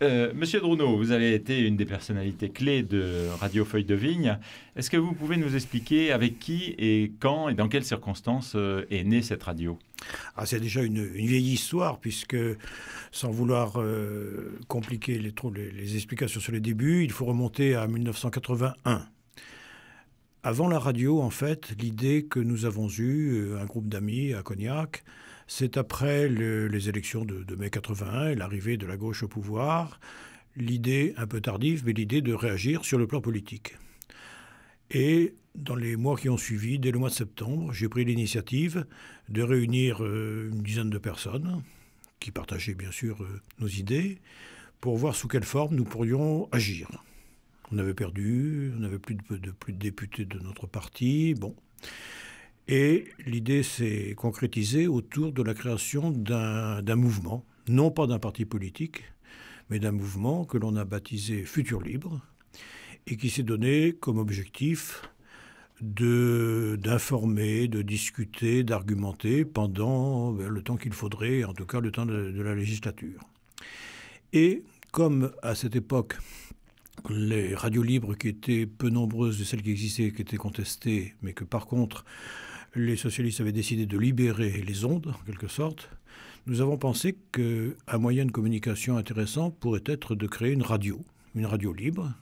Euh, Monsieur Drouneau, vous avez été une des personnalités clés de Radio Feuille de Vigne. Est-ce que vous pouvez nous expliquer avec qui et quand et dans quelles circonstances euh, est née cette radio ah, C'est déjà une, vieille histoire, puisque sans vouloir euh, compliquer les, trop les, les explications sur les débuts, il faut remonter à 1981. Avant la radio, en fait, l'idée que nous avons eue, un groupe d'amis à Cognac, c'est après les élections de, mai 81 et l'arrivée de la gauche au pouvoir, l'idée, un peu tardive, mais l'idée de réagir sur le plan politique. Et dans les mois qui ont suivi, dès le mois de septembre, j'ai pris l'initiative de réunir euh, une dizaine de personnes qui partageaient bien sûr euh, nos idées pour voir sous quelle forme nous pourrions agir. On avait perdu, on n'avait plus plus de députés de notre parti. Bon. Et l'idée s'est concrétisée autour de la création d'un mouvement, non pas d'un parti politique, mais d'un mouvement que l'on a baptisé Futur Libre et qui s'est donné comme objectif d'informer, de, discuter, d'argumenter pendant ben, le temps qu'il faudrait, en tout cas le temps de, la législature. Et comme à cette époque, les radios libres qui étaient peu nombreuses de celles qui existaient, qui étaient contestées, mais que par contre les socialistes avaient décidé de libérer les ondes, en quelque sorte, nous avons pensé qu'un moyen de communication intéressant pourrait être de créer une radio, une radio libre,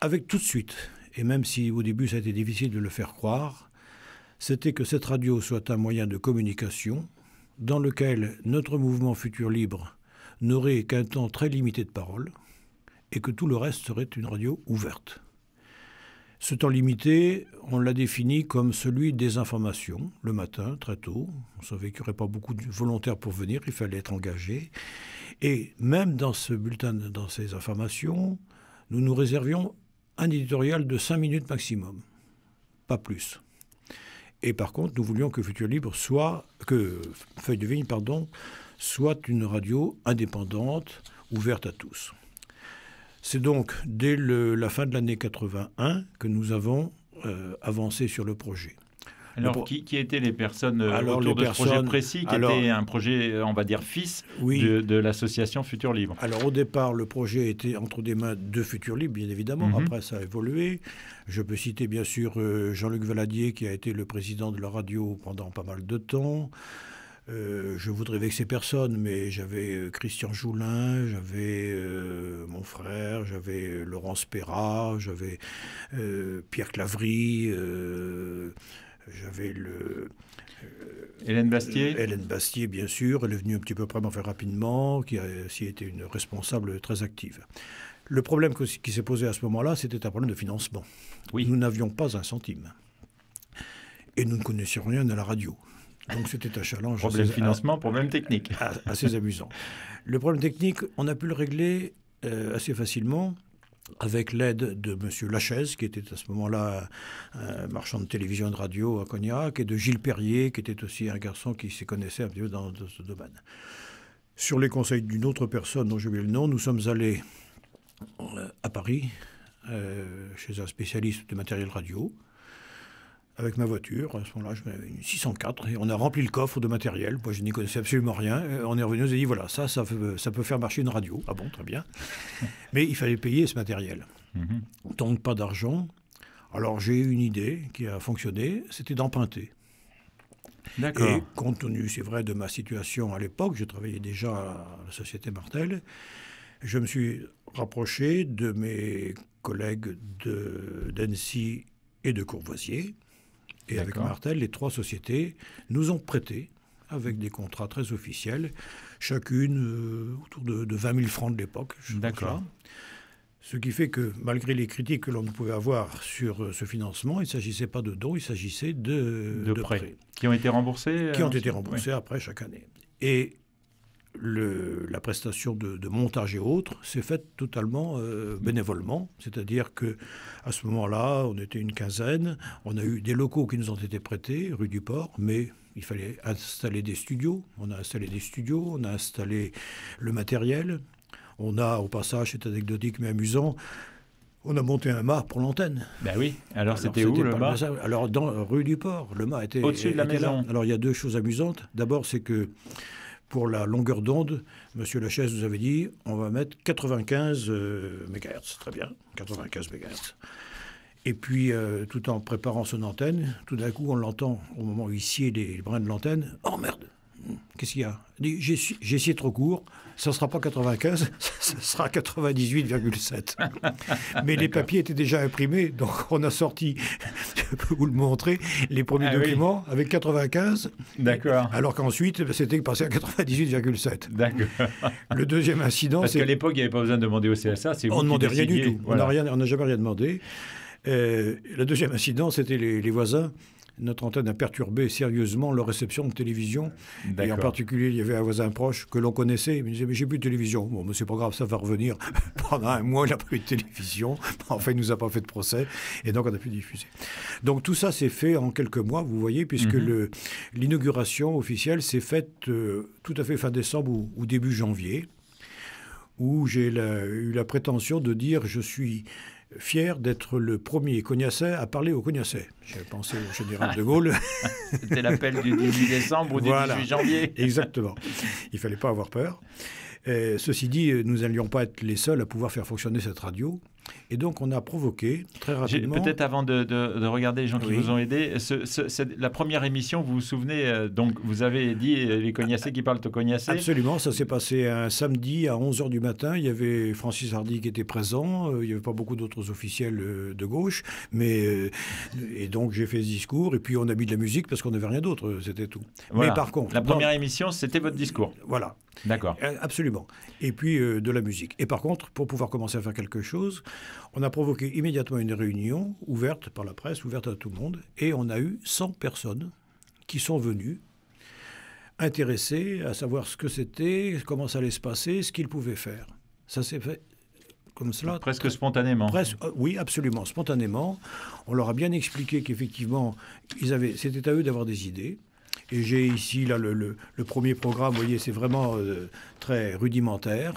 avec tout de suite, et même si au début ça a été difficile de le faire croire, c'était que cette radio soit un moyen de communication dans lequel notre mouvement futur libre n'aurait qu'un temps très limité de parole et que tout le reste serait une radio ouverte. Ce temps limité, on l'a défini comme celui des informations, le matin, très tôt. On savait qu'il n'y aurait pas beaucoup de volontaires pour venir, il fallait être engagé. Et même dans ce bulletin, dans ces informations, nous nous réservions un éditorial de 5 minutes maximum, pas plus. Et par contre, nous voulions que Futur Libre soit, que Feuille de Vigne, pardon, soit une radio indépendante, ouverte à tous. C'est donc dès la fin de l'année 81 que nous avons euh, avancé sur le projet. Alors, qui, étaient les personnes euh, autour de ce projet précis, qui était un projet, euh, on va dire, fils de, l'association Futur Libre Alors, au départ, le projet était entre des mains de Futur Libre, bien évidemment. Mhm. Après, ça a évolué. Je peux citer, bien sûr, Jean-Luc Valadier, qui a été le président de la radio pendant pas mal de temps. Euh, je voudrais vexer personne, mais j'avais euh, Christian Joulin, j'avais euh, mon frère, j'avais Laurence Perra, j'avais Pierre Clavry, j'avais le. Hélène Bastier Hélène Bastier, bien sûr. Elle est venue un petit peu près, mais enfin rapidement, qui a aussi été une responsable très active. Le problème qui s'est posé à ce moment-là, c'était un problème de financement. Oui. Nous n'avions pas un centime. Et nous ne connaissions rien à la radio. Donc c'était un challenge. Problème de financement, problème technique. Assez amusant. Le problème technique, on a pu le régler euh, assez facilement avec l'aide de M. Lachaise, qui était à ce moment-là euh, marchand de télévision et de radio à Cognac, et de Gilles Perrier, qui était aussi un garçon qui se connaissait un peu dans, ce domaine. Sur les conseils d'une autre personne dont j'ai oublié le nom, nous sommes allés euh, à Paris, chez un spécialiste de matériel radio, avec ma voiture. À ce moment-là, j'avais une 604 et on a rempli le coffre de matériel. Moi, je n'y connaissais absolument rien. Euh, on est revenu, on s'est dit voilà, ça, ça, ça, peut faire marcher une radio. Ah bon, très bien. Mais il fallait payer ce matériel. Mhm. Donc, pas d'argent. Alors, j'ai eu une idée qui a fonctionné c'était d'emprunter. D'accord. Et compte tenu, c'est vrai, de ma situation à l'époque, je travaillais déjà à la société Martel, je me suis rapproché de mes collègues d'Annecy et de Courvoisier et avec Martel, les trois sociétés nous ont prêté avec des contrats très officiels, chacune euh, autour de, 20 000 francs de l'époque. D'accord. Ce qui fait que, malgré les critiques que l'on pouvait avoir sur euh, ce financement, il ne s'agissait pas de dons, il s'agissait de, prêts. Qui ont été remboursés Qui ont euh, été remboursés après chaque année. Et le, la prestation de, montage et autres s'est faite totalement euh, bénévolement. C'est-à-dire que à ce moment-là, on était une quinzaine, on a eu des locaux qui nous ont été prêtés, rue du Port, mais il fallait installer des studios. On a installé des studios, on a installé le matériel. On a, au passage, c'est anecdotique mais amusant, on a monté un mât pour l'antenne. Ben oui. Alors, c'était où le mât Alors dans rue du Port, le mât était au-dessus de la maison. Alors il y a deux choses amusantes. D'abord, c'est que pour la longueur d'onde, Monsieur Lachaise nous avait dit on va mettre 95 euh, MHz. Très bien, 95 MHz. Et puis, euh, tout en préparant son antenne, tout d'un coup, on l'entend au moment où il scie les brins de l'antenne. Oh merde Qu'est-ce qu'il y a J'ai essayé trop court, ça ne sera pas 95, ça sera 98,7. Mais les papiers étaient déjà imprimés, donc on a sorti, je peux vous le montrer, les premiers ah documents avec 95. D'accord. Alors qu'ensuite, c'était passé à 98,7. D'accord. Le deuxième incident. Parce qu'à l'époque, il n'y avait pas besoin de demander au CSA. On ne demandait rien du tout. rien. On n'a jamais rien demandé. Euh, le deuxième incident, c'était les, les voisins notre antenne a perturbé sérieusement leur réception de télévision. Et en particulier, il y avait un voisin proche que l'on connaissait. Il me disait, mais j'ai plus de télévision. Bon, mais c'est pas grave, ça va revenir. Pendant un mois, il n'a pas eu de télévision. Enfin, il nous a pas fait de procès. Et donc, on a pu diffuser. Donc, tout ça s'est fait en quelques mois, vous voyez, puisque mhm. l'inauguration officielle s'est faite euh, tout à fait fin décembre ou, ou début janvier, où j'ai eu la prétention de dire, je suis fier d'être le premier cognacet à parler aux cognaçais. J'avais pensé au général de Gaulle. C'était l'appel du 18 décembre ou du 18 janvier. exactement. Il fallait pas avoir peur. Euh, ceci dit, nous n'allions pas être les seuls à pouvoir faire fonctionner cette radio. Et donc, on a provoqué très rapidement. Peut-être avant de, regarder les gens qui vous ont aidé, la première émission, vous vous souvenez, euh, donc vous avez dit euh, les cognacés qui parlent aux cognacés. Absolument, ça s'est passé un samedi à 11h du matin. Il y avait Francis Hardy qui était présent. Euh, il n'y avait pas beaucoup d'autres officiels de gauche. Mais, et donc, j'ai fait ce discours. Et puis, on a mis de la musique parce qu'on n'avait rien d'autre. C'était tout. Mais par contre. La première émission, c'était votre discours. Voilà. D'accord. Euh, absolument. Et puis euh, de la musique. Et par contre, pour pouvoir commencer à faire quelque chose, on a provoqué immédiatement une réunion ouverte par la presse, ouverte à tout le monde, et on a eu 100 personnes qui sont venues intéressées à savoir ce que c'était, comment ça allait se passer, ce qu'ils pouvaient faire. Ça s'est fait comme cela. Presque spontanément. Euh, oui, absolument, spontanément. On leur a bien expliqué qu'effectivement, c'était à eux d'avoir des idées. Et j'ai ici là, le, premier programme, vous voyez, c'est vraiment euh, très rudimentaire.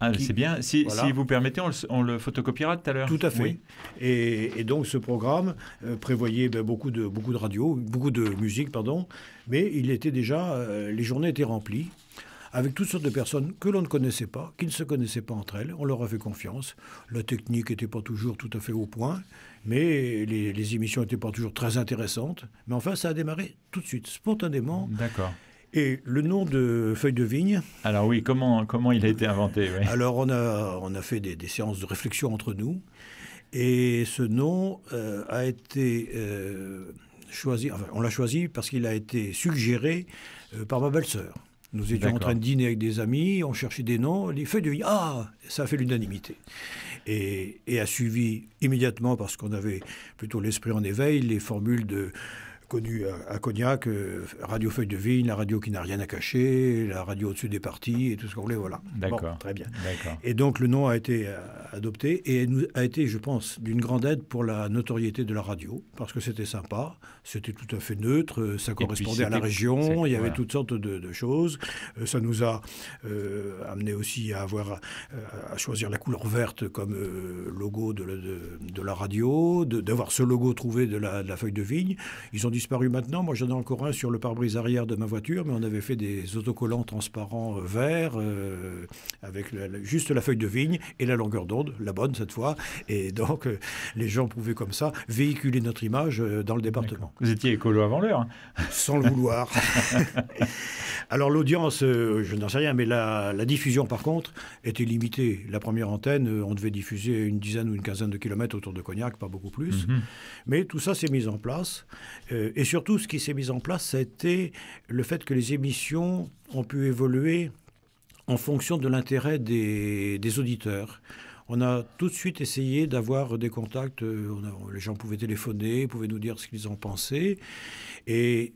Ah, c'est bien. Si, vous permettez, on le, on photocopiera tout à l'heure. Tout à fait. Et, donc, ce programme euh, prévoyait ben, beaucoup de, beaucoup de radio, beaucoup de musique, pardon, mais il était déjà, euh, les journées étaient remplies avec toutes sortes de personnes que l'on ne connaissait pas, qui ne se connaissaient pas entre elles. On leur avait fait confiance. La technique n'était pas toujours tout à fait au point, mais les, émissions n'étaient pas toujours très intéressantes. Mais enfin, ça a démarré tout de suite, spontanément. D'accord. Et le nom de feuille de vigne. Alors oui, comment, comment il a été inventé Alors on a, on a fait des, séances de réflexion entre nous. Et ce nom euh, a été euh, choisi, enfin, on l'a choisi parce qu'il a été suggéré euh, par ma belle-sœur. Nous étions en train de dîner avec des amis, on cherchait des noms, les feux de Ah, ça a fait l'unanimité. et, a suivi immédiatement, parce qu'on avait plutôt l'esprit en éveil, les formules de connu à, Cognac, euh, Radio Feuille de Vigne, la radio qui n'a rien à cacher, la radio au-dessus des partis et tout ce qu'on voulait, voilà. D'accord. Bon, très bien. Et donc le nom a été euh, adopté et a été, je pense, d'une grande aide pour la notoriété de la radio, parce que c'était sympa, c'était tout à fait neutre, euh, ça correspondait à la région, il y avait toutes sortes de, choses. ça nous a amené aussi à avoir, à choisir la couleur verte comme logo de la, de, la radio, d'avoir ce logo trouvé de la, de la feuille de vigne. Ils ont dit disparu maintenant. Moi, j'en ai encore un sur le pare-brise arrière de ma voiture, mais on avait fait des autocollants transparents euh, verts euh, avec juste la feuille de vigne et la longueur d'onde, la bonne cette fois. Et donc, euh, les gens pouvaient comme ça véhiculer notre image dans le département. Vous étiez écolo avant l'heure. Hein. Sans le vouloir. Alors, l'audience, je n'en sais rien, mais la, diffusion, par contre, était limitée. La première antenne, on devait diffuser une dizaine ou une quinzaine de kilomètres autour de Cognac, pas beaucoup plus. Mm-hmm. Mais tout ça s'est mis en place et surtout, ce qui s'est mis en place, c'était a été le fait que les émissions ont pu évoluer en fonction de l'intérêt des, auditeurs on a tout de suite essayé d'avoir des contacts. Euh, les gens pouvaient téléphoner, pouvaient nous dire ce qu'ils en pensaient. Et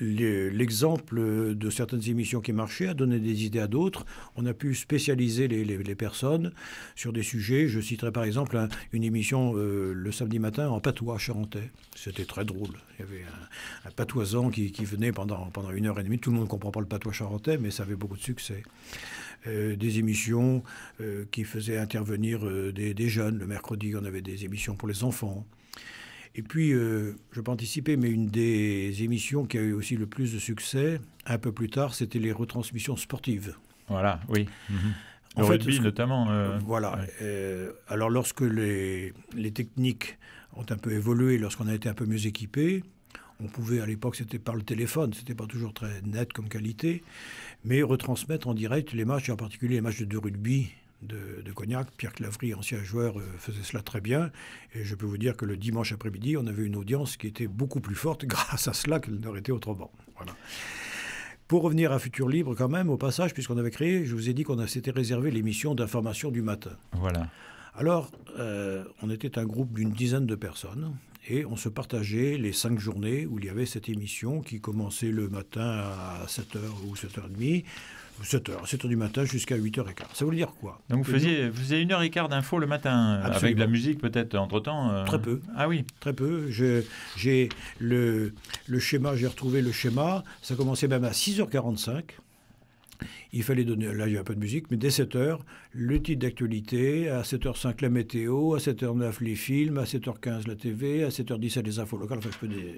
L'exemple de certaines émissions qui marchaient a donné des idées à d'autres. On a pu spécialiser les, personnes sur des sujets. Je citerai par exemple une émission euh, le samedi matin en patois charentais. C'était très drôle. Il y avait un, patoisant qui, venait pendant, pendant une heure et demie. Tout le monde ne comprend pas le patois charentais, mais ça avait beaucoup de succès. Euh, des émissions euh, qui faisaient intervenir des, des jeunes. Le mercredi, on avait des émissions pour les enfants. Et puis, euh, je ne vais pas anticiper, mais une des émissions qui a eu aussi le plus de succès, un peu plus tard, c'était les retransmissions sportives. Voilà, oui. Mhm. rugby, notamment. Euh, voilà. Euh, alors, lorsque les, les, techniques ont un peu évolué, lorsqu'on a été un peu mieux équipé, on pouvait, à l'époque, c'était par le téléphone, c'était pas toujours très net comme qualité, mais retransmettre en direct les matchs, et en particulier les matchs de rugby, de, Cognac. Pierre Clavry, ancien joueur, euh, faisait cela très bien. Et je peux vous dire que le dimanche après-midi, on avait une audience qui était beaucoup plus forte grâce à cela qu'elle n'aurait été autrement. Voilà. Pour revenir à Futur Libre, quand même, au passage, puisqu'on avait créé, je vous ai dit qu'on s'était réservé l'émission d'information du matin. Voilà. Alors, euh, on était un groupe d'une dizaine de personnes et on se partageait les cinq journées où il y avait cette émission qui commençait le matin à 7h ou 7h30 7h, 7h du matin jusqu'à 8h15. Ça voulait dire quoi Donc vous faisiez, vous h une heure et d'infos le matin, euh, avec de la musique peut-être entre-temps euh Très peu. Ah oui Très peu. J'ai le, le schéma, j'ai retrouvé le schéma. Ça commençait même à 6h45. Il fallait donner, là il y a un peu de musique, mais dès 7h, le titre d'actualité, à 7h05 la météo, à 7h09 les films, à 7h15 la TV, à 7 h 10 les infos locales. Enfin,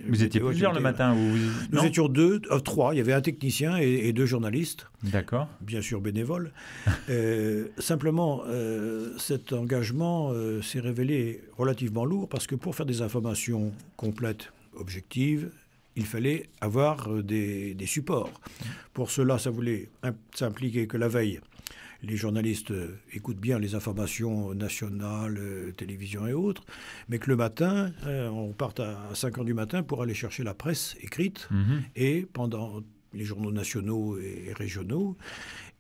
vous étiez plusieurs le matin euh, vous... Nous étions deux, euh, trois, il y avait un technicien et, deux journalistes. D'accord. Bien sûr bénévoles. Euh, simplement, cet engagement s'est révélé relativement lourd parce que pour faire des informations complètes, objectives, il fallait avoir euh, des, supports. Pour cela, ça voulait s'impliquer que la veille, les journalistes euh, écoutent bien les informations nationales, euh, télévision et autres, mais que le matin, on parte à 5 heures du matin pour aller chercher la presse écrite mhm. et pendant les journaux nationaux et régionaux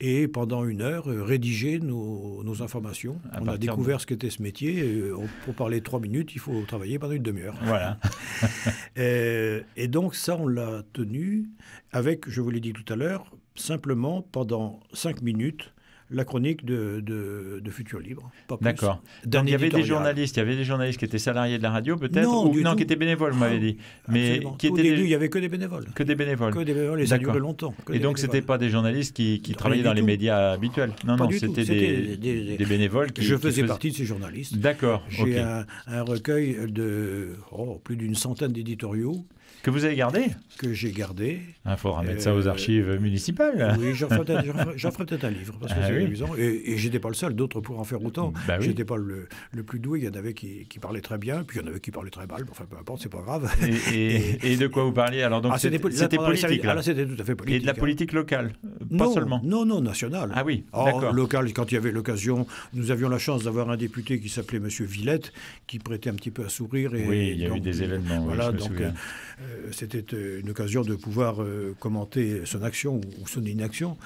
et pendant une heure euh, rédiger nos, informations. on a découvert ce qu'était ce métier. Euh, pour parler trois minutes, il faut travailler pendant une demi-heure. Voilà. et, euh, et, donc ça, on l'a tenu avec, je vous l'ai dit tout à l'heure, simplement pendant cinq minutes la chronique de, de, de Futur Libre. D'accord. il y avait des journalistes, il y avait des journalistes qui étaient salariés de la radio peut-être Non, ou, non qui étaient bénévoles, vous ah, dit. Mais qui étaient Au début, il y avait que des bénévoles. Que des bénévoles. Que des bénévoles et ça dure longtemps. et donc c'était pas des journalistes qui, travaillaient dans les médias habituels. Non non, c'était des, bénévoles qui Je faisais partie de ces journalistes. D'accord. J'ai un, recueil de oh, plus d'une centaine d'éditoriaux que vous avez gardé Que j'ai gardé. Il ah, faudra mettre ça aux euh, archives municipales. Oui, j'en ferai peut-être un livre, parce que ah c'est amusant. Et, et j'étais pas le seul, d'autres pourraient en faire autant. Je bah n'étais J'étais pas le, le, plus doué, il y en avait qui, qui, parlaient très bien, puis il y en avait qui parlaient très mal, enfin peu importe, c'est pas grave. Et, de quoi vous parliez Alors donc ah, c'était politique. c'était tout à fait politique. Et de la hein. politique locale, pas non, seulement. Non, non, nationale. Ah oui, d'accord. Locale, quand il y avait l'occasion, nous avions la chance d'avoir un député qui s'appelait Monsieur Villette, qui prêtait un petit peu à sourire. Et, oui, il y a eu des événements. Voilà, donc euh, c'était euh, une occasion de pouvoir euh, commenter son action ou son inaction.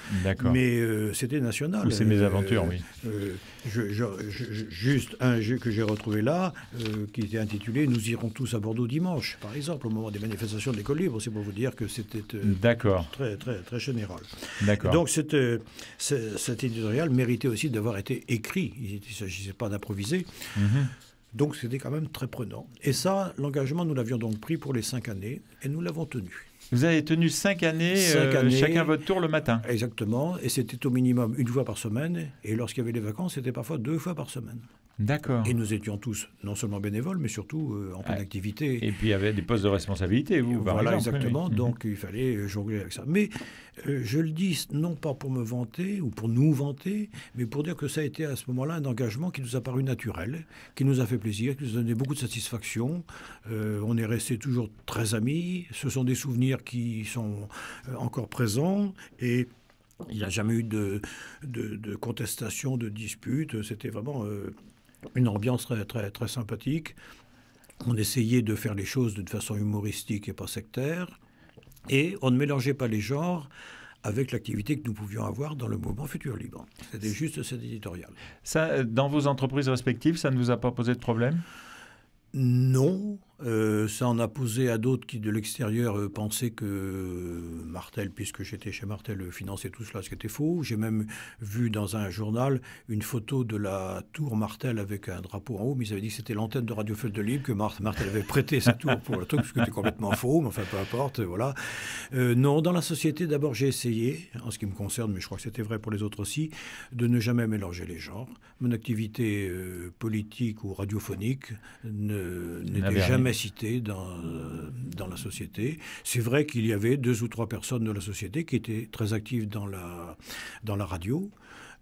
Mais c'était national. C'est mes aventures, oui. juste un jeu que j'ai retrouvé là, qui était intitulé Nous irons tous à Bordeaux dimanche, par exemple, au moment des manifestations de l'école libre. C'est pour vous dire que c'était D'accord. très, très, très général. D'accord. Donc cet éditorial méritait aussi d'avoir été écrit. Il ne s'agissait pas d'improviser. Mhm. Donc c'était quand même très prenant. Et ça, l'engagement, nous l'avions donc pris pour les cinq années et nous l'avons tenu. Vous avez tenu cinq euh, années, chacun votre tour le matin. Exactement, et c'était au minimum une fois par semaine, et lorsqu'il y avait les vacances, c'était parfois deux fois par semaine. D'accord. Et nous étions tous non seulement bénévoles, mais surtout euh, en pleine ah, activité. Et puis il y avait des postes de responsabilité, vous, par Voilà, exactement. Mhm. Donc il fallait euh, jongler avec ça. Mais euh, je le dis non pas pour me vanter ou pour nous vanter, mais pour dire que ça a été à ce moment-là un engagement qui nous a paru naturel, qui nous a fait plaisir, qui nous a donné beaucoup de satisfaction. on est resté toujours très amis. Ce sont des souvenirs qui sont encore présents et il n'y a jamais eu de, de, contestation, de dispute. C'était vraiment une ambiance très, très, très sympathique. On essayait de faire les choses d'une façon humoristique et pas sectaire. Et on ne mélangeait pas les genres avec l'activité que nous pouvions avoir dans le mouvement Futur Libre. C'était juste cet éditorial. Ça, dans vos entreprises respectives, ça ne vous a pas posé de problème Non, euh, ça en a posé à d'autres qui, de l'extérieur, euh, pensaient que euh, Martel, puisque j'étais chez Martel, finançait tout cela, ce qui était faux. J'ai même vu dans un journal une photo de la tour Martel avec un drapeau en haut, mais ils avaient dit que c'était l'antenne de Radio Feu de Libre, que Martel avait prêté sa tour pour le truc, ce qui était complètement faux, mais enfin, peu importe, voilà. non, dans la société, d'abord, j'ai essayé, en ce qui me concerne, mais je crois que c'était vrai pour les autres aussi, de ne jamais mélanger les genres. Mon activité politique ou radiophonique n'était jamais cité euh, dans, la société. C'est vrai qu'il y avait deux ou trois personnes de la société qui étaient très actives dans la, dans la radio.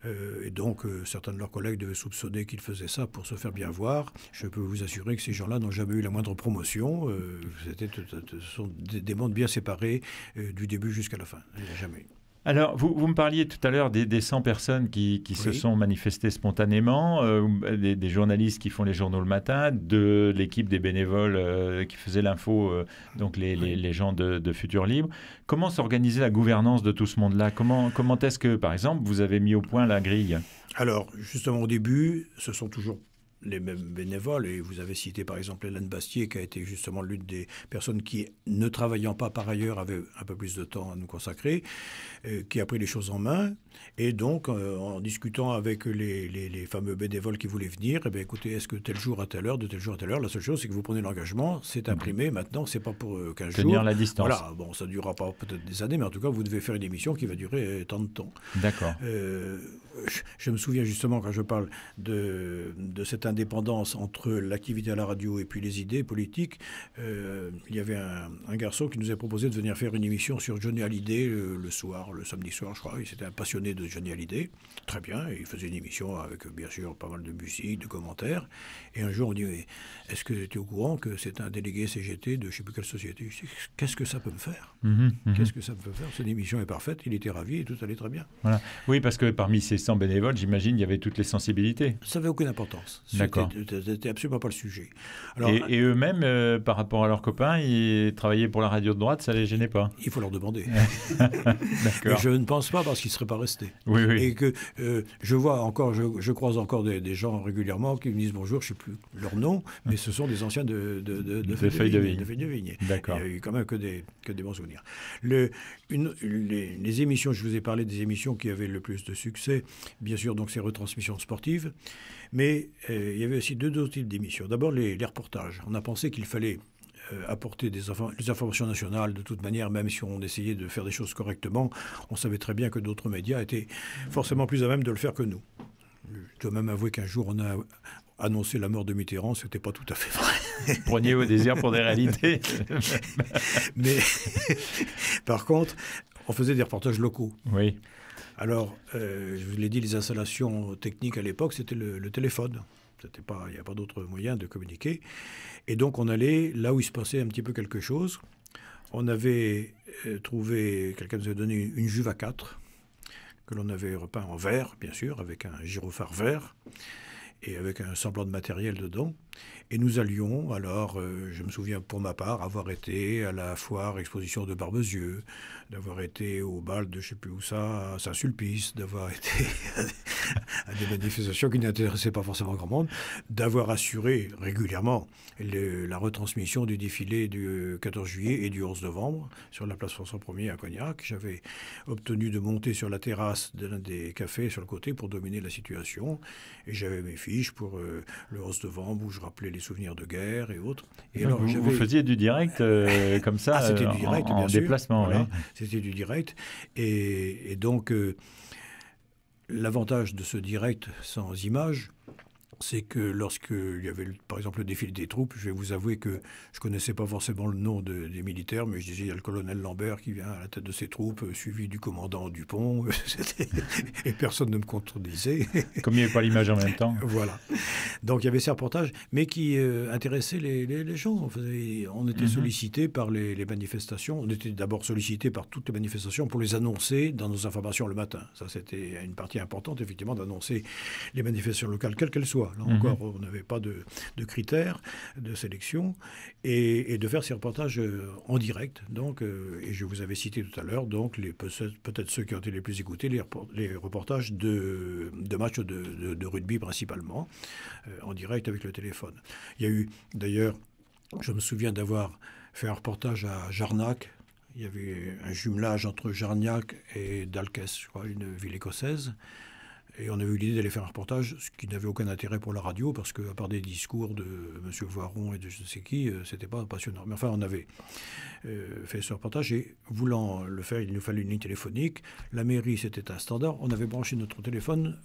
Euh, et donc, euh, certains de leurs collègues devaient soupçonner qu'ils faisaient ça pour se faire bien voir. Je peux vous assurer que ces gens-là n'ont jamais eu la moindre promotion. Euh, ce sont des, des mondes bien séparés du début jusqu'à la fin. Jamais. Alors, vous, me parliez tout à l'heure des, 100 personnes qui, se sont manifestées spontanément, euh, des, journalistes qui font les journaux le matin, de l'équipe des bénévoles euh, qui faisait l'info, euh, donc les, gens de, de Futur Libre. Comment s'organiser la gouvernance de tout ce monde-là Comment, comment est-ce que, par exemple, vous avez mis au point la grille Alors, justement, au début, ce sont toujours les mêmes bénévoles, et vous avez cité par exemple Hélène Bastier, qui a été justement l'une des personnes qui, ne travaillant pas par ailleurs, avait un peu plus de temps à nous consacrer, euh, qui a pris les choses en main, et donc, euh, en discutant avec les, les, fameux bénévoles qui voulaient venir, eh écoutez, est-ce que tel jour à telle heure, de tel jour à telle heure, la seule chose, c'est que vous prenez l'engagement, c'est mhm. imprimé maintenant, c'est pas pour 15 euh, jours. Tenir la distance. Voilà, bon, ça ne durera pas peut-être des années, mais en tout cas, vous devez faire une émission qui va durer euh, tant de temps. D'accord. je, me souviens justement, quand je parle de, de cette indépendance entre l'activité à la radio et puis les idées politiques, il y avait un, garçon qui nous a proposé de venir faire une émission sur Johnny Hallyday le, soir, le samedi soir, je crois. C'était un de Johnny Très bien, il faisait une émission avec bien sûr pas mal de musique, de commentaires. Et un jour, on dit Est-ce que tu es au courant que c'est un délégué CGT de je ne sais plus quelle société Qu'est-ce que ça peut me faire mhm, mhm. Qu'est-ce que ça peut faire Cette émission est parfaite, il était ravi et tout allait très bien. Voilà. Oui, parce que parmi ces 100 bénévoles, j'imagine, il y avait toutes les sensibilités. Ça n'avait aucune importance. D'accord. C'était absolument pas le sujet. et, eux-mêmes, euh, par rapport à leurs copains, ils travaillaient pour la radio de droite, ça les gênait pas Il faut leur demander. D'accord. Je ne pense pas parce qu'ils seraient pas oui, oui. Et que euh, je vois encore, je, croise encore des, gens régulièrement qui me disent bonjour, je ne sais plus leur nom, mais ce sont des anciens de, de, de, de Feuille de Vigne. D'accord. Il y a eu quand même que des, que des bons souvenirs. Le, une, les, émissions, je vous ai parlé des émissions qui avaient le plus de succès, bien sûr, donc ces retransmissions sportives, mais euh, il y avait aussi deux, autres types d'émissions. D'abord, les reportages. On a pensé qu'il fallait euh, apporter des informations nationales, de toute manière, même si on essayait de faire des choses correctement, on savait très bien que d'autres médias étaient forcément plus à même de le faire que nous. Je dois même avouer qu'un jour, on a annoncé la mort de Mitterrand, Ce n'était pas tout à fait vrai. Prenez vos désirs pour des réalités. Mais par contre, on faisait des reportages locaux. Oui. Alors, euh, je vous l'ai dit, les installations techniques à l'époque, c'était le téléphone il n'y a pas d'autre moyen de communiquer. Et donc on allait là où il se passait un petit peu quelque chose. On avait euh, trouvé, quelqu'un nous avait donné une juve à quatre, que l'on avait repeint en vert, bien sûr, avec un gyrophare vert et avec un semblant de matériel dedans. Et nous allions, alors, euh, je me souviens pour ma part, avoir été à la foire exposition de Barbezieux, d'avoir été au bal de je ne sais plus où ça, à Saint-Sulpice, d'avoir été à des manifestations qui n'intéressaient pas forcément grand monde, d'avoir assuré régulièrement la retransmission du défilé du 14 juillet et du 11 novembre sur la place François 1er à Cognac. J'avais obtenu de monter sur la terrasse d'un des cafés sur le côté pour dominer la situation. Et j'avais mes fiches pour euh, le 11 novembre où je rappeler les souvenirs de guerre et autres. Et vous, faisiez du direct euh, comme ça ah, C'était du euh, en, déplacement. C'était du direct. Et, donc, euh, l'avantage de ce direct sans images, c'est que lorsqu'il y avait, par exemple, le défilé des troupes, je vais vous avouer que je connaissais pas forcément le nom des militaires, mais je disais, il y a le colonel Lambert qui vient à la tête de ses troupes, euh, suivi du commandant Dupont, euh, et personne ne me contredisait. Comme il n'y avait pas l'image en même temps. voilà. Donc il y avait ces reportages, mais qui euh, intéressaient les, gens. On, était sollicité mhm. sollicités par les, les, manifestations. On était d'abord sollicités par toutes les manifestations pour les annoncer dans nos informations le matin. Ça, c'était une partie importante, effectivement, d'annoncer les manifestations locales, quelles qu'elles soient Là encore, mhm. on n'avait pas de, critères de sélection et, de faire ces reportages euh, en direct. Donc, euh, et je vous avais cité tout à l'heure, donc peut-être ceux qui ont été les plus écoutés, les, reportages de, matchs de, de, rugby principalement, euh, en direct avec le téléphone. Il y a eu d'ailleurs, je me souviens d'avoir fait un reportage à Jarnac, il y avait un jumelage entre Jarnac et Dalkes, je crois, une ville écossaise. Et on avait eu l'idée d'aller faire un reportage, ce qui n'avait aucun intérêt pour la radio, parce que, part des discours de M. Voiron et de je ne sais qui, euh, c'était pas passionnant. Mais enfin, on avait euh, fait ce reportage et, voulant le faire, il nous fallait une ligne téléphonique. La mairie, c'était un standard. On avait branché notre téléphone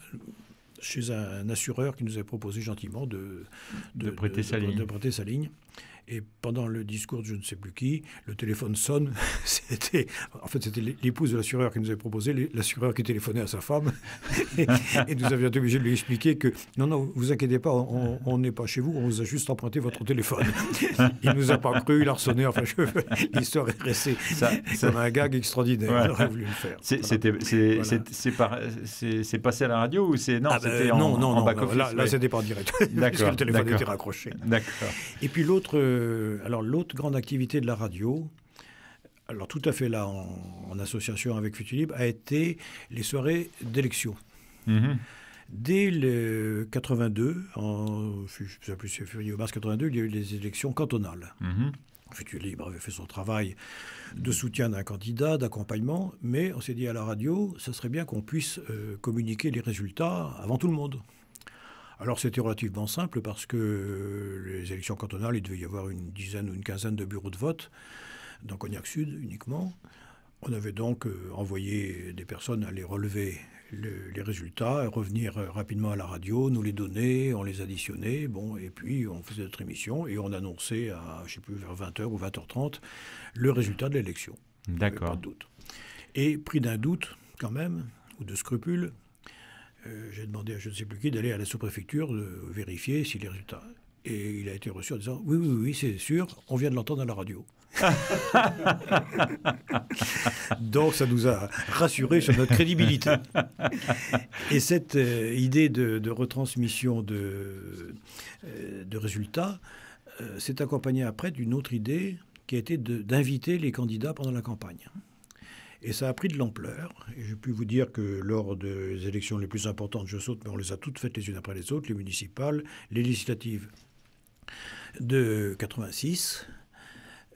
chez un, assureur qui nous avait proposé gentiment de, de, prêter sa ligne. Et pendant le discours de je ne sais plus qui, le téléphone sonne. c'était, en fait, c'était l'épouse de l'assureur qui nous avait proposé, l'assureur qui téléphonait à sa femme. et, nous avions été obligés de lui expliquer que non, non, vous inquiétez pas, on n'est pas chez vous, on vous a juste emprunté votre téléphone. il nous a pas cru, il a ressonné. Enfin, l'histoire est restée ça, ça... un gag extraordinaire. C'est, passé à la radio ou c'est non, ah, bah, non, non, non, bah, Là, là c'était pas en direct. D'accord. le téléphone était raccroché. D'accord. Et puis l'autre euh, euh, alors l'autre grande activité de la radio, alors tout à fait là en, association avec Futilib, a été les soirées d'élection. Mhm. Dès le 82, en, février mars 82, il y a eu les élections cantonales. Mhm. avait fait son travail de soutien d'un candidat, d'accompagnement, mais on s'est dit à la radio, ça serait bien qu'on puisse euh, communiquer les résultats avant tout le monde. Alors c'était relativement simple parce que euh, les élections cantonales, il devait y avoir une dizaine ou une quinzaine de bureaux de vote dans Cognac Sud uniquement. On avait donc euh, envoyé des personnes aller relever les résultats, revenir euh, rapidement à la radio, nous les donner, on les additionnait, bon, et puis on faisait notre émission et on annonçait à, je sais plus, vers 20h ou 20h30 le résultat de l'élection. D'accord. Et pris d'un doute, quand même, ou de scrupule, euh, j'ai demandé à je ne sais plus qui d'aller à la sous-préfecture de euh, vérifier si les résultats. Et il a été reçu en disant Oui, oui, oui, c'est sûr, on vient de l'entendre à la radio. Donc ça nous a rassurés sur notre crédibilité. Et cette euh, idée de, retransmission de, résultats s'est accompagnée après d'une autre idée qui a été d'inviter les candidats pendant la campagne. Et ça a pris de l'ampleur. je puis vous dire que lors des élections les plus importantes, je saute, mais on les a toutes faites les unes après les autres, les municipales, les législatives de 86,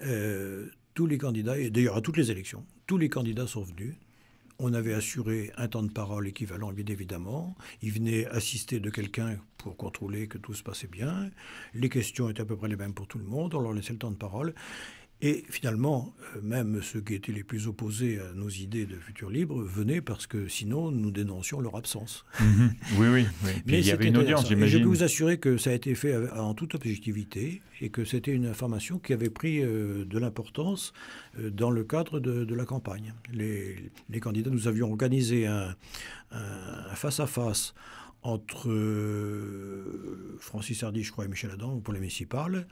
euh, tous les candidats, et d'ailleurs à toutes les élections, tous les candidats sont venus. On avait assuré un temps de parole équivalent, bien évidemment. Ils venaient assister de quelqu'un pour contrôler que tout se passait bien. Les questions étaient à peu près les mêmes pour tout le monde. On leur laissait le temps de parole. Et finalement, euh, même ceux qui étaient les plus opposés à nos idées de futur libre venaient parce que sinon nous dénoncions leur absence. Mhm. Oui, oui. Mais il y avait une audience, j'imagine. Je peux vous assurer que ça a été fait en toute objectivité et que c'était une information qui avait pris euh, de l'importance euh, dans le cadre de, la campagne. Les, les, candidats, nous avions organisé un face-à-face entre euh, Francis Hardy, je crois, et Michel Adam, pour les municipales,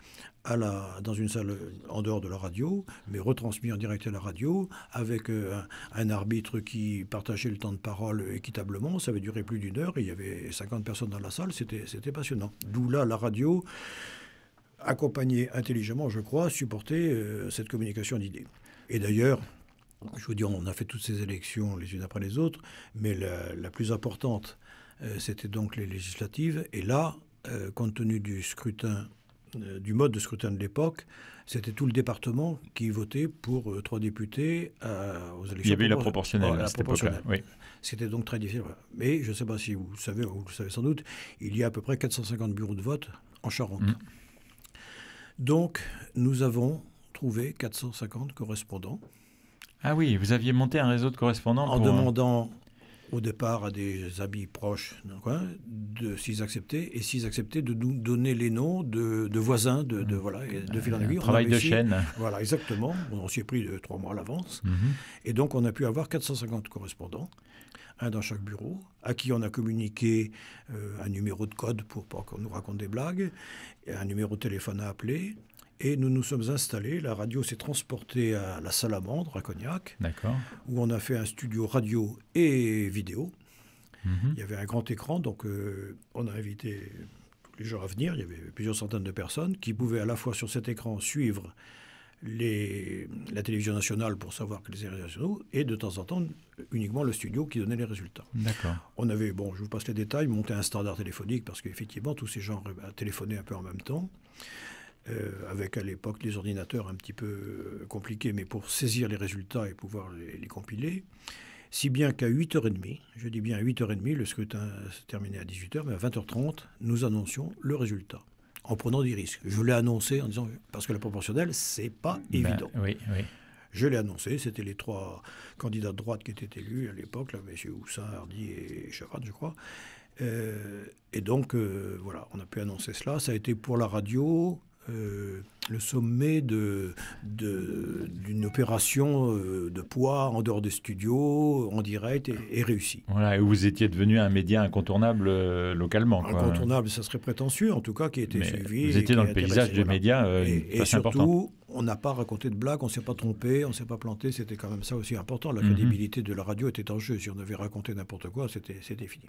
à la, dans une salle en dehors de la radio, mais retransmis en direct à la radio, avec euh, un, arbitre qui partageait le temps de parole équitablement. Ça avait duré plus d'une heure, il y avait 50 personnes dans la salle, c'était passionnant. D'où là la radio accompagnée intelligemment, je crois, supportait euh, cette communication d'idées. Et d'ailleurs, je vous dis, on a fait toutes ces élections les unes après les autres, mais la plus importante, euh, c'était donc les législatives. Et là, euh, compte tenu du scrutin, euh, du mode de scrutin de l'époque, c'était tout le département qui votait pour trois députés aux élections. Il y avait la proportionnelle. Oui. C'était donc très difficile. Mais je ne sais pas si vous le savez, vous le savez sans doute, il y a à peu près 450 bureaux de vote en Charente. Mm. Donc, nous avons trouvé 450 correspondants. Ah oui, vous aviez monté un réseau de correspondants. En demandant au départ à des amis proches, hein, de s'ils acceptaient, et s'ils acceptaient de nous donner les noms de, voisins, de, de, voilà, de fil en aiguille. Travail de chaîne. Voilà, exactement. On s'y est pris de trois mois à l'avance. Mhm. Et donc, on a pu avoir 450 correspondants, un dans chaque bureau, à qui on a communiqué euh, un numéro de code pour pas qu'on nous raconte des blagues, un numéro de téléphone à appeler, et nous nous sommes installés, la radio s'est transportée à la Salamandre, à Cognac, où on a fait un studio radio et vidéo. Mhm. Il y avait un grand écran, donc euh, on a invité tous les gens à venir, il y avait plusieurs centaines de personnes qui pouvaient à la fois sur cet écran suivre les, la télévision nationale pour savoir que les résultats. et de temps en temps uniquement le studio qui donnait les résultats. On avait, bon, je vous passe les détails, monté un standard téléphonique parce qu'effectivement tous ces gens euh, bah, téléphonaient un peu en même temps. Euh, avec à l'époque les ordinateurs un petit peu euh, compliqués, mais pour saisir les résultats et pouvoir les, compiler. Si bien qu'à 8h30, je dis bien à 8h30, le scrutin se terminé à 18h, mais à 20h30, nous annoncions le résultat en prenant des risques. Je l'ai annoncé en disant, parce que la proportionnelle, c'est pas ben, évident. Oui, oui. Je l'ai annoncé, c'était les trois candidats de droite qui étaient élus à l'époque, M. Houssin, Hardy et Chavannes, je crois. Euh, et donc, voilà, on a pu annoncer cela. Ça a été pour la radio euh, le sommet d'une de, opération euh, de poids en dehors des studios, en direct, et, réussi. Voilà, et vous étiez devenu un média incontournable euh, localement. Quoi. Incontournable, ça serait prétentieux, en tout cas, qui était suivi. Vous étiez dans le paysage des médias. et, surtout, important on n'a pas raconté de blagues, on ne s'est pas trompé, on ne s'est pas planté. C'était quand même ça aussi important. La mhm. crédibilité de la radio était en jeu. Si on avait raconté n'importe quoi, c'était fini.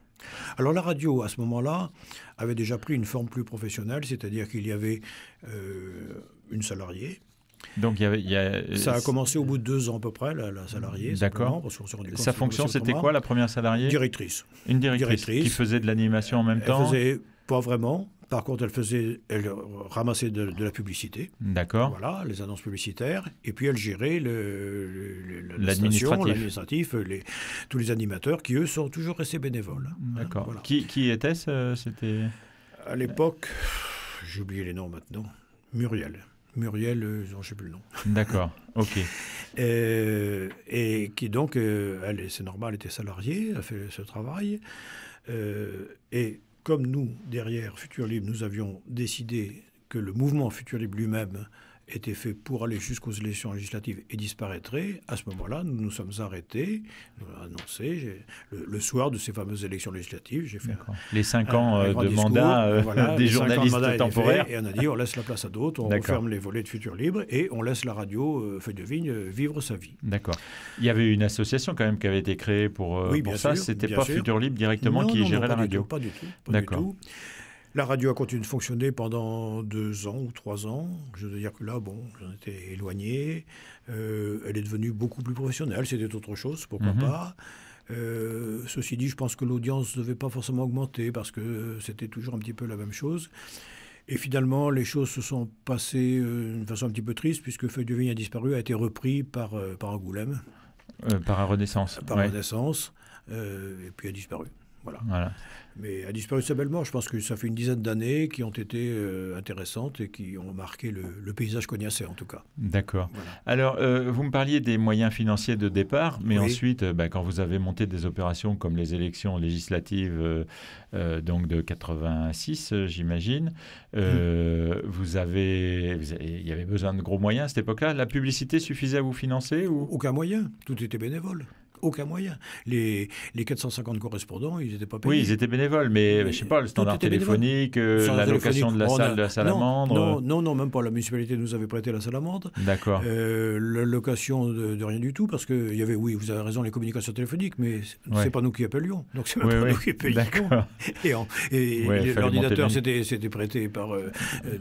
Alors la radio, à ce moment-là, avait déjà pris une forme plus professionnelle, c'est-à-dire qu'il y avait euh, une salariée. Donc, il y, avait, a... Euh, ça a commencé au bout de deux ans à peu près, la, salariée. D'accord. Sa fonction, c'était quoi la première salariée Directrice. Une directrice, qui faisait de l'animation en même Elle temps faisait pas vraiment. Par contre, elle faisait, elle ramassait de, la publicité. D'accord. Voilà, les annonces publicitaires. Et puis elle gérait l'administratif, le, tous les animateurs qui, eux, sont toujours restés bénévoles. D'accord. Qui, qui était-ce C'était À l'époque, j'ai oublié les noms maintenant, Muriel. Muriel, euh, je ne sais plus le nom. D'accord, ok. Euh, et qui donc, euh, elle, c'est normal, était salariée, a fait ce travail. et comme nous, derrière Futur Libre, nous avions décidé que le mouvement Futur Libre lui-même était fait pour aller jusqu'aux élections législatives et disparaîtrait, à ce moment-là, nous nous sommes arrêtés, nous annoncé, le, soir de ces fameuses élections législatives, j'ai fait les cinq ans euh, de mandat euh, des journalistes temporaires. et on a dit, on laisse la place à d'autres, on ferme les volets de Futur Libre et on laisse la radio euh, Feuille de Vigne vivre sa vie. D'accord. Il y avait une association quand même qui avait été créée pour, oui, pour ça, c'était pas Futur Libre directement qui gérait la radio. Du tout, pas du tout. D'accord. La radio a continué de fonctionner pendant deux ans ou trois ans. Je veux dire que là, bon, j'en étais éloigné. Euh, elle est devenue beaucoup plus professionnelle. C'était autre chose, pourquoi mhm. pas. Euh, ceci dit, je pense que l'audience ne devait pas forcément augmenter parce que c'était toujours un petit peu la même chose. Et finalement, les choses se sont passées euh, d'une façon un petit peu triste puisque Feuille de Vigne a disparu, a été repris par, par Angoulême. par la Renaissance. Par la Renaissance. et puis a disparu. Voilà. voilà. Mais a disparu sablement. je pense que ça fait une dizaine d'années qui ont été euh, intéressantes et qui ont marqué le, paysage cognacé, en tout cas. D'accord. Alors, euh, vous me parliez des moyens financiers de départ, mais ensuite, euh, ben, quand vous avez monté des opérations comme les élections législatives donc de 86, j'imagine, mm. vous avez, il y avait besoin de gros moyens à cette époque-là. La publicité suffisait à vous financer ou... Aucun moyen, tout était bénévole aucun moyen. Les, les 450 correspondants, ils n'étaient pas payés. Oui, ils étaient bénévoles, mais, je je sais pas, le standard téléphonique, euh, la location de la oh, salle de la salamandre. Non, euh. non, non, même pas. La municipalité nous avait prêté la salamandre. D'accord. Euh, la location de, rien du tout, parce qu'il y avait, oui, vous avez raison, les communications téléphoniques, mais c'est n'est pas nous qui appelions. Donc c'est n'est pas nous qui payons. Et, et les l'ordinateur, c'était prêté par euh,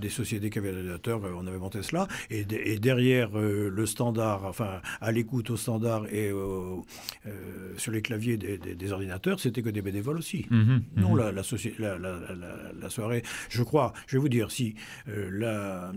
des sociétés qui avaient l'ordinateur, on avait monté cela. Et, et derrière le standard, enfin, à l'écoute au standard et au euh, sur les claviers des, ordinateurs, c'était que des bénévoles aussi. Mhm, mhm. non, La, la, soirée, je crois, je vais vous dire, si euh, euh,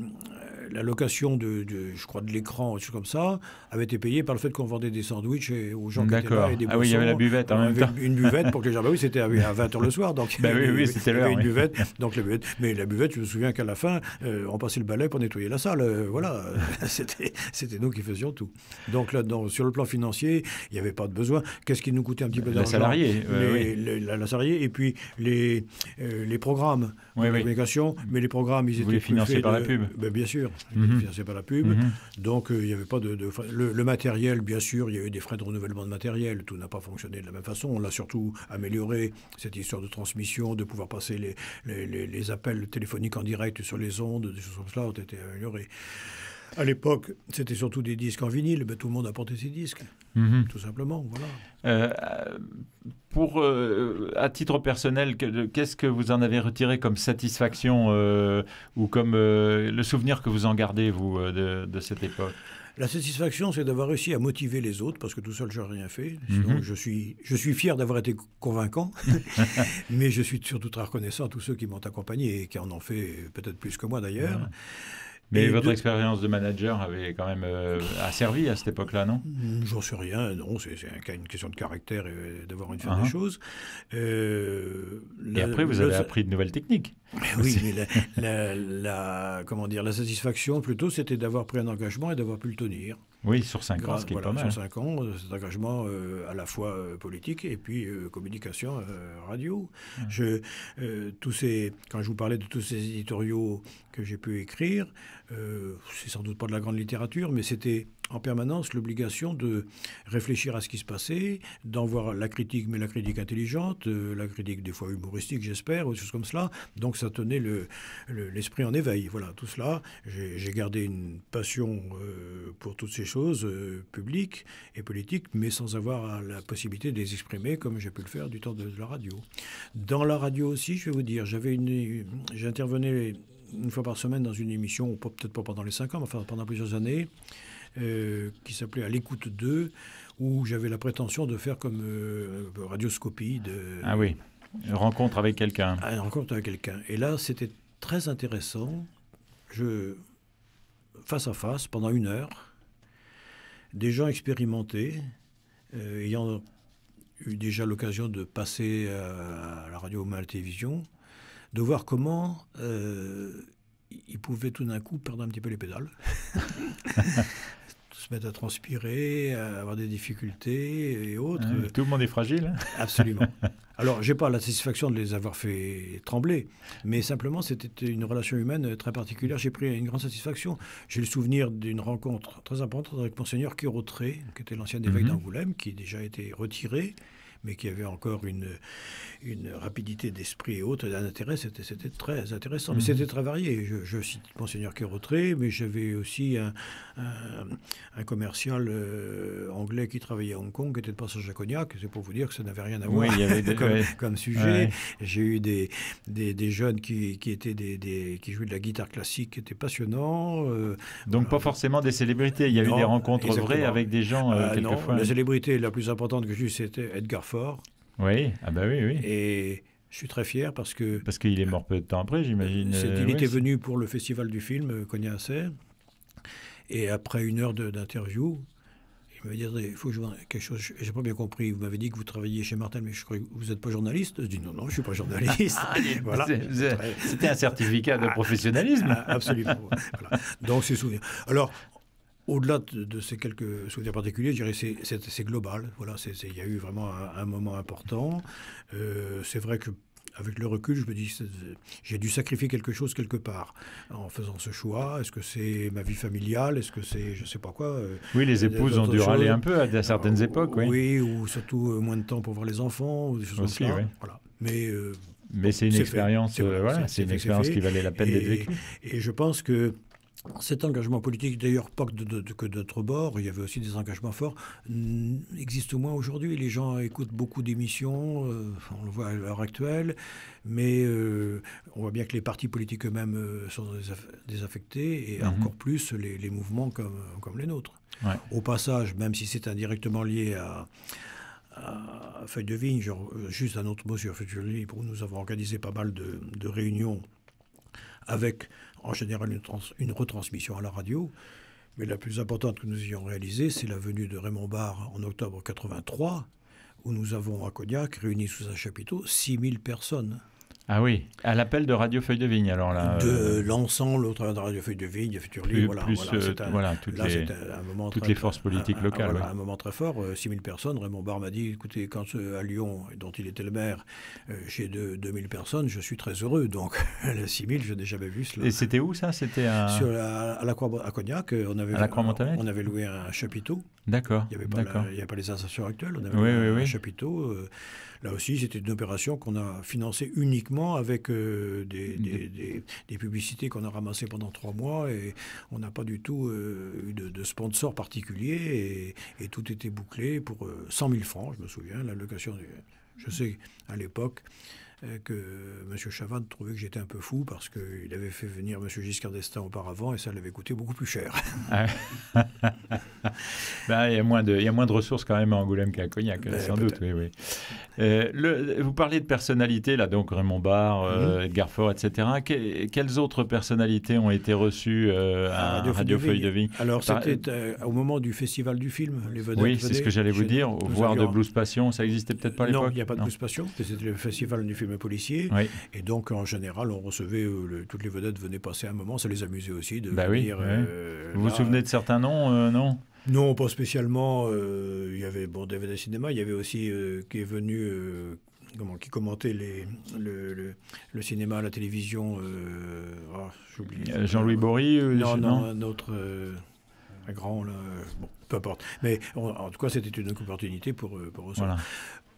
la, location de, de, je crois, de l'écran, choses comme ça, avait été payée par le fait qu'on vendait des sandwichs et aux gens qui étaient là et Ah oui, il y avait la buvette. une buvette pour que les gens. Bah oui, c'était à 20h le soir. Donc, bah oui, oui, c'était l'heure. buvette. Donc, la buvette. Mais la buvette, je me souviens qu'à la fin, on passait le balai pour nettoyer la salle. voilà, c'était nous qui faisions tout. Donc, là, sur le plan financier, il n'y avait pas de besoin. Qu'est-ce qui nous coûtait un petit peu d'argent La salariée. oui. la, salariée. Et puis les, euh, les programmes de communication. Mais les programmes, ils étaient. financés ben, mhm. par la pub Bien sûr. Ils étaient financés par la pub. Donc euh, il n'y avait pas de. de le, matériel, bien sûr, il y a eu des frais de renouvellement de matériel. Tout n'a pas fonctionné de la même façon. On l'a surtout amélioré, cette histoire de transmission, de pouvoir passer les, les appels téléphoniques en direct sur les ondes, des choses comme cela ont été améliorées. À l'époque, c'était surtout des disques en vinyle. Mais tout le monde apportait ses disques, mhm. tout simplement. Euh, euh, pour, euh, à titre personnel, qu'est-ce que vous en avez retiré comme satisfaction ou comme le souvenir que vous en gardez, vous, de, cette époque la satisfaction, c'est d'avoir réussi à motiver les autres, parce que tout seul, j'ai rien fait. Mhm. je, suis, je suis fier d'avoir été convaincant, mais je suis surtout très reconnaissant à tous ceux qui m'ont accompagné et qui en ont fait peut-être plus que moi d'ailleurs. Mais votre expérience de manager avait quand même euh, asservi à cette époque-là, non mm, J'en sais rien, non, c'est une question de caractère et euh, d'avoir une fin des ah ah. choses. Euh, et après, vous avez appris de nouvelles techniques. oui, mais la, comment dire, la satisfaction, plutôt, c'était d'avoir pris un engagement et d'avoir pu le tenir. Oui, sur cinq ans, ce qui est pas mal. Sur 5 ans, cet engagement à la fois politique et puis communication radio. Je, tous ces, quand je vous parlais de tous ces éditoriaux que j'ai pu écrire. Euh, c'est sans doute pas de la grande littérature, mais c'était en permanence l'obligation de réfléchir à ce qui se passait, d'en voir la critique, mais la critique intelligente, euh, la critique des fois humoristique, j'espère, ou des choses comme cela. Donc ça tenait l'esprit le, en éveil. Voilà, tout cela. J'ai gardé une passion euh, pour toutes ces choses publiques et politiques, mais sans avoir la possibilité de les exprimer comme j'ai pu le faire du temps de, de la radio. Dans la radio aussi, je vais vous dire, j'avais une, j'intervenais une fois par semaine dans une émission, peut-être pas pendant les cinq ans, mais pendant plusieurs années, euh, qui s'appelait À l'écoute 2, où j'avais la prétention de faire comme euh, euh, radioscopie. De, ah oui, une rencontre avec quelqu'un. Ah, une rencontre avec quelqu'un. Et là, c'était très intéressant. Je, face à face, pendant une heure, des gens expérimentés, ayant eu déjà l'occasion de passer à la radio ou à la télévision, de voir comment euh, ils il pouvait tout d'un coup perdre un petit peu les pédales, se mettre à transpirer, à avoir des difficultés et autres. Hein, tout le monde est fragile. Hein. Absolument. Alors, j'ai pas la satisfaction de les avoir fait trembler, mais simplement, c'était une relation humaine très particulière. J'ai pris une grande satisfaction. J'ai le souvenir d'une rencontre très importante avec Monseigneur seigneur qui était l'ancien évêque mhm. d'Angoulême, qui déjà été retiré, mais qui avait encore une, une rapidité d'esprit et autres. d'un intérêt, c'était, c'était très intéressant. Mais mhm. c'était très varié. Je, cite Monseigneur Kerotré mais j'avais aussi un, commercial euh, anglais qui travaillait à Hong Kong, qui était de passage à Cognac. C'est pour vous dire que ça n'avait rien à voir oui, il y avait des... comme, sujet. J'ai eu des, des, jeunes qui, étaient des, qui jouaient de la guitare classique, qui étaient passionnants. Euh, Donc, pas forcément des célébrités. Il y a eu des rencontres vraies avec des gens, euh, euh La célébrité la plus importante que j'ai eue, c'était Edgar fort. Oui, ah bah oui, oui. Et je suis très fier parce que... Parce qu'il est mort peu de temps après, j'imagine. il euh, était venu pour le festival du film euh, Cognacet. Et après une heure d'interview, il m'avait dit, il faut que je quelque chose, j'ai pas bien compris. Vous m'avez dit que vous travailliez chez Martel, mais je crois que vous n'êtes pas journaliste. Je dis non, non, je suis pas journaliste. Ah, voilà. C'était un certificat de ah, professionnalisme. Ah, absolument. Donc c'est souvenir. Alors, au-delà de, ces quelques souvenirs particuliers, je dirais c'est, c'est, global. Voilà, il y a eu vraiment un, moment important. Euh, c'est vrai que avec le recul, je me dis, j'ai dû sacrifier quelque chose quelque part en faisant ce choix. Est-ce que c'est ma vie familiale Est-ce que c'est je ne sais pas quoi euh, Oui, les épouses ont dû râler un peu à certaines euh, époques. Oui. ou surtout moins de temps pour voir les enfants, Aussi, Oui. Mais mais c'est une expérience, voilà, c'est une expérience qui valait la peine d'être vécue. Et je pense que cet engagement politique, d'ailleurs pas que d'autres bord il y avait aussi des engagements forts, existe au moins aujourd'hui. Les gens écoutent beaucoup d'émissions, euh, on le voit à l'heure actuelle, mais euh, on voit bien que les partis politiques eux-mêmes euh, sont désaffectés, et mhm. encore plus les, mouvements comme, les nôtres. Au passage, même si c'est indirectement lié à, Feuille de Vigne, juste un autre mot sur Futur nous avons organisé pas mal de réunions avec en général une, retransmission à la radio. Mais la plus importante que nous ayons réalisée, c'est la venue de Raymond Barre en octobre 83, où nous avons à Cognac réuni sous un chapiteau 6000 personnes. Ah oui, à l'appel de Radio Feuille de Vigne, alors là. De euh, l'ensemble de Radio Feuille de Vigne, de Futur voilà. voilà, un, toutes, les, moment toutes les forces euh, politiques ah, locales. Ah, un, voilà, un moment très fort, 6 euh, 6000 personnes. Raymond Barre m'a dit écoutez, quand à Lyon, dont il était le maire, j'ai 2000 personnes, je suis très heureux. Donc, 6000, je n'ai jamais vu cela. Et c'était où ça C'était à... La, à la à Cognac. On avait, la on, avait loué un chapiteau. D'accord. Il n'y avait, pas les installations actuelles. On avait loué un oui. chapiteau. Là aussi, c'était une opération qu'on a financée uniquement avec euh, des, publicités qu'on a ramassées pendant trois mois et on n'a pas du tout euh, eu de, sponsor particulier et, tout était bouclé pour 100 euh, 000 francs, je me souviens, l'allocation, je sais, à l'époque, euh, que M. Chavannes trouvait que j'étais un peu fou parce qu'il avait fait venir M. Giscard d'Estaing auparavant et ça l'avait coûté beaucoup plus cher. Ah bah, il y, a moins de ressources quand même à Angoulême qu'à Cognac, ben, sans doute. Euh, le, vous parliez de personnalités, là, donc Raymond Barre, euh, Edgar Faure, etc. quelles autres personnalités ont été reçues à, Radio, ah, Feuille de Vie Alors, c'était au moment du Festival du film, les vedettes. Oui, c'est ce que j'allais vous dire, voir de Blues Passion, ça existait peut-être pas à l'époque Non, il n'y a pas de Blues Passion, c'était le Festival du film policiers. Et donc, en général, on recevait, euh, toutes les vedettes venaient passer un moment, ça les amusait aussi de bah venir, euh, vous vous souvenez de certains noms, euh, non non, pas spécialement. il y avait bon vedettes cinéma. Il y avait aussi qui est venu Comment, qui commentait les, le, le, cinéma, la télévision. Ah, j'oublie Jean-Louis Bory Non, non, un autre. un grand, bon, peu importe. Mais en tout cas, c'était une opportunité pour, pour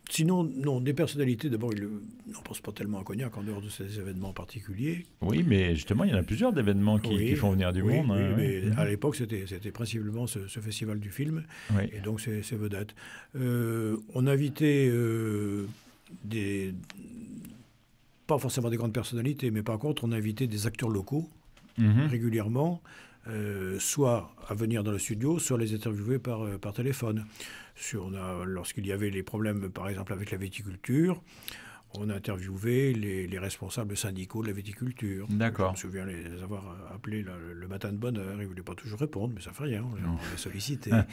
Sinon, non, des personnalités, d'abord, ils n'en pensent pas tellement à Cognac en dehors de ces événements particuliers. Oui, mais justement, il y en a plusieurs d'événements qui, font venir du monde. Oui, hein. mais mhm. à l'époque, c'était principalement ce, ce, festival du film, et donc c'est vedette. Euh, on invitait euh, des. pas forcément des grandes personnalités, mais par contre, on invitait des acteurs locaux mhm. régulièrement. Euh, soit à venir dans le studio, soit les interviewer par, euh, par téléphone. lorsqu'il y avait les problèmes, par exemple, avec la viticulture, on a interviewé les, responsables syndicaux de la viticulture. D'accord. Je me souviens les avoir appelés le, matin de bonne heure. Ils ne voulaient pas toujours répondre, mais ça fait rien. On les, sollicitait.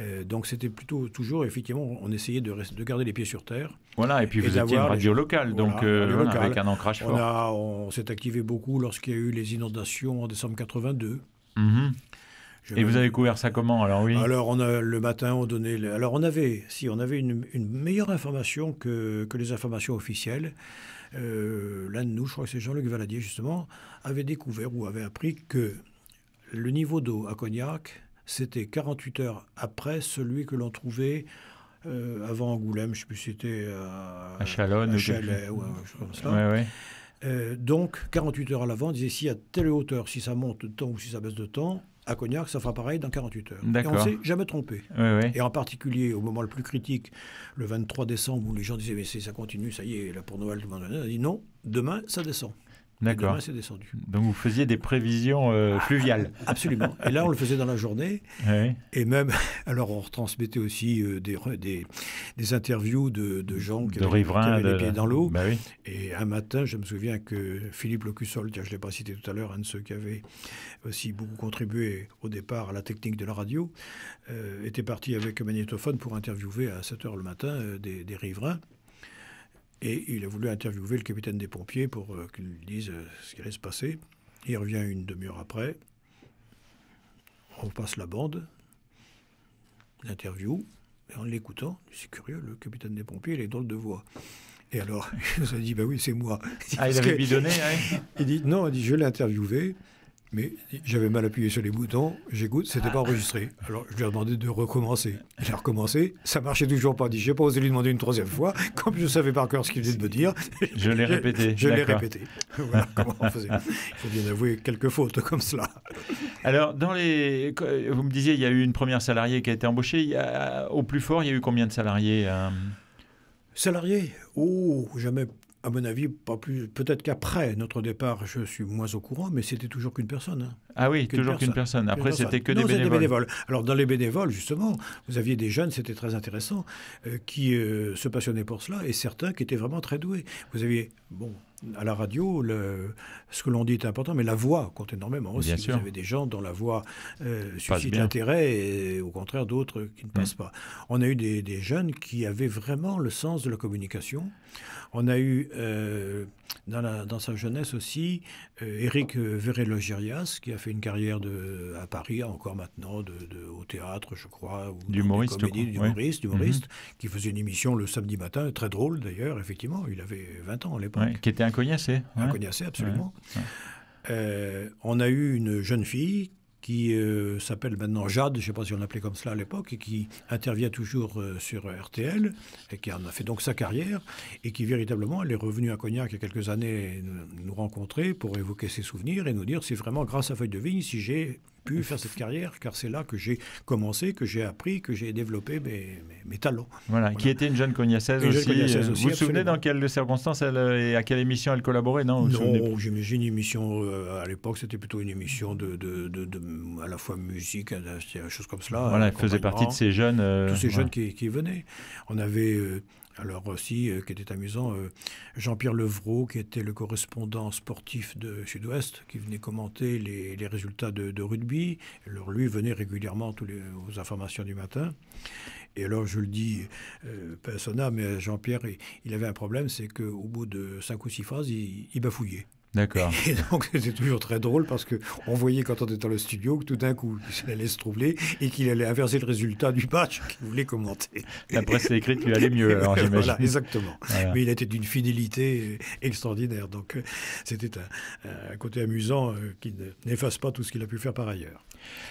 Euh, donc c'était plutôt toujours, effectivement, on essayait de, de, garder les pieds sur terre. Voilà, et puis vous étiez radio locale, donc avec un ancrage fort. On, on s'est activé beaucoup lorsqu'il y a eu les inondations en décembre 82. Mhm. Et vous avez couvert ça comment alors oui Alors on a, le matin on donnait alors on avait si on avait une, meilleure information que, que, les informations officielles. Euh, L'un de nous, je crois que c'est Jean-Luc Valadier justement, avait découvert ou avait appris que le niveau d'eau à Cognac c'était 48 heures après celui que l'on trouvait euh, avant Angoulême, je ne sais plus si c'était à, Chalonne, à ou, à, euh, donc, 48 heures à l'avant, on disait s'il y a telle hauteur, si ça monte de temps ou si ça baisse de temps, à Cognac, ça fera pareil dans 48 heures. Et on ne s'est jamais trompé. Et en particulier, au moment le plus critique, le 23 décembre, où les gens disaient, mais ça continue, ça y est, là pour Noël, tout le monde a dit non, demain, ça descend. D'accord. descendu. Donc vous faisiez des prévisions euh, ah, fluviales. Ah, absolument. Et là, on le faisait dans la journée. Et même, alors on retransmettait aussi euh, des, des, interviews de, de gens qui de avaient, pieds dans l'eau. Bah oui. Et un matin, je me souviens que Philippe Locussol, je ne l'ai pas cité tout à l'heure, un de ceux qui avait aussi beaucoup contribué au départ à la technique de la radio, euh, était parti avec un magnétophone pour interviewer à 7h le matin des, des riverains. Et il a voulu interviewer le capitaine des pompiers pour euh, qu'il dise euh, ce qui allait se passer. Il revient une demi-heure après. On passe la bande, l'interview, et en l'écoutant, c'est curieux, le capitaine des pompiers, il est dans le devoir. Et alors, il nous a dit, ben oui, c'est moi. Ah, il avait bidonné, hein. Il dit, non, il dit, je l'ai interviewé, mais j'avais mal appuyé sur les boutons, j'écoute, c'était pas ah. enregistré. Alors je lui ai demandé de recommencer. Il a recommencé, ça marchait toujours pas. J'ai pas osé lui demander une troisième fois, comme je savais par cœur ce qu'il faisait de me dire. Je l'ai répété. Je l'ai répété. Voilà comment on faisait. Il faut bien avouer quelques fautes comme cela. Alors, dans les... vous me disiez, il y a eu une première salariée qui a été embauchée. Il y Au plus fort, il y a eu combien de salariés euh? Salariés Oh, jamais à mon avis, pas plus. Peut-être qu'après notre départ, je suis moins au courant, mais c'était toujours qu'une personne. Hein. Ah oui, toujours qu'une personne. Après, c'était que des bénévoles. Alors, dans les bénévoles, justement, vous aviez des jeunes, c'était très intéressant, euh, qui euh, se passionnaient pour cela, et certains qui étaient vraiment très doués. Vous aviez, bon, à la radio, ce que l'on dit est important, mais la voix compte énormément aussi. Il Vous des gens dont la voix euh, suscite l'intérêt et au contraire d'autres qui ne mmh. passent pas. On a eu des, jeunes qui avaient vraiment le sens de la communication. On a eu euh, dans, sa jeunesse aussi euh, Éric euh, Eric qui a fait une carrière de, à Paris, encore maintenant, au théâtre, je crois, ou d'humoriste, d'humoriste, mmh. qui faisait une émission le samedi matin, très drôle d'ailleurs, effectivement. Il avait 20 ans à l'époque. qui était cognacé. absolument. Euh, on a eu une jeune fille qui euh, s'appelle maintenant Jade, je ne sais pas si on l'appelait comme cela à l'époque, et qui intervient toujours euh, sur RTL, et qui en a fait donc sa carrière, et qui véritablement, elle est revenue à Cognac il y a quelques années nous, nous rencontrer pour évoquer ses souvenirs et nous dire c'est vraiment grâce à Feuille de Vigne si j'ai pu faire cette carrière, car c'est là que j'ai commencé, que j'ai appris, que j'ai développé mes, mes, talents. Voilà, qui était une jeune cognacèse euh, aussi. Vous vous souvenez dans quelles circonstances elle, euh, et à quelle émission elle collaborait Non, non j'imagine une émission, euh, à l'époque, c'était plutôt une émission de, de, de, à la fois musique, des choses comme cela. Voilà, elle faisait partie de ces jeunes. tous ces jeunes qui, qui, venaient. On avait. Alors aussi, euh, qui était amusant, euh, Jean-Pierre Levrault, qui était le correspondant sportif de Sud-Ouest, qui venait commenter les, résultats de, rugby. Alors lui venait régulièrement tous les, aux informations du matin. Et alors je le dis, euh, personne. mais Jean-Pierre, il, avait un problème, c'est qu'au bout de cinq ou six phrases, il bafouillait. D'accord. Et donc c'était toujours très drôle parce que on voyait quand on était dans le studio que tout d'un coup il allait se troubler et qu'il allait inverser le résultat du match qu'il voulait commenter. La presse écrit qu'il allait mieux, j'imagine. exactement. Mais il était d'une fidélité euh, extraordinaire. Donc euh, c'était un, côté amusant euh, qui n'efface pas tout ce qu'il a pu faire par ailleurs.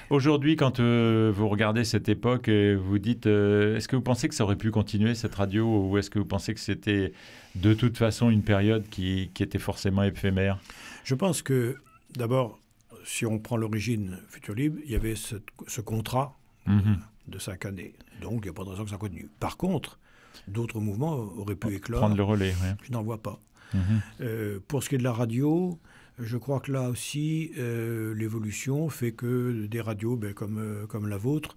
Aujourd'hui, quand euh, vous regardez cette époque, vous dites, euh, est-ce que vous pensez que ça aurait pu continuer cette radio ou est-ce que vous pensez que c'était de toute façon une période qui, était forcément éphémère Je pense que d'abord, si on prend l'origine Futur Libre, il y avait ce, contrat mhm. de cinq années. Donc, il n'y a pas de raison que ça continue. Par contre, d'autres mouvements auraient pu éclore. Prendre le relais, oui. — Je n'en vois pas. Mhm. Euh, pour ce qui est de la radio, je crois que là aussi, euh, l'évolution fait que des radios ben, euh, comme, la vôtre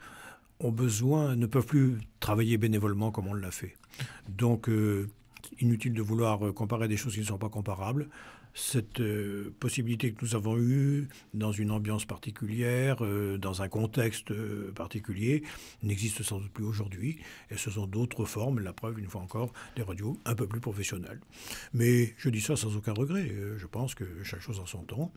ont besoin, ne peuvent plus travailler bénévolement comme on l'a fait. Donc, euh, inutile de vouloir comparer des choses qui ne sont pas comparables cette euh, possibilité que nous avons eue dans une ambiance particulière, euh, dans un contexte euh, particulier, n'existe sans doute plus aujourd'hui. Et ce sont d'autres formes, la preuve, une fois encore, des radios un peu plus professionnelles. Mais je dis ça sans aucun regret. Je pense que chaque chose en son temps.